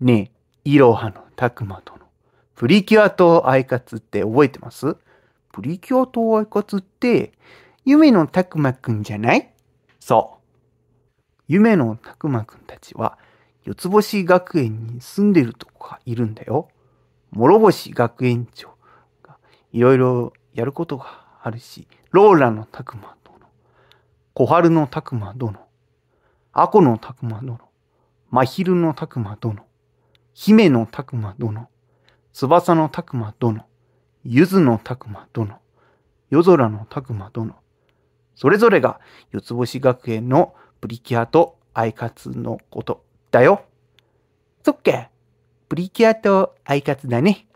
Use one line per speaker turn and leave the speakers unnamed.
ねえ、イロハのタクマとのプリキュアとアイカツって覚えてますプリキュアとアイカツって、夢のたくまくんじゃないそう。夢のたくまくんたちは、四つ星学園に住んでるとこがいるんだよ。諸星学園長がいろいろやることがあるし、ローラのたくま殿、小春のたくま殿、アコのたくま殿、真昼のたくま殿、姫の拓磨殿、翼の拓磨殿、ゆずの拓磨殿、夜空の拓磨殿、それぞれが四つ星学園のプリキュアとアイカツのことだよ。そっか、プリキュアとアイカツだね。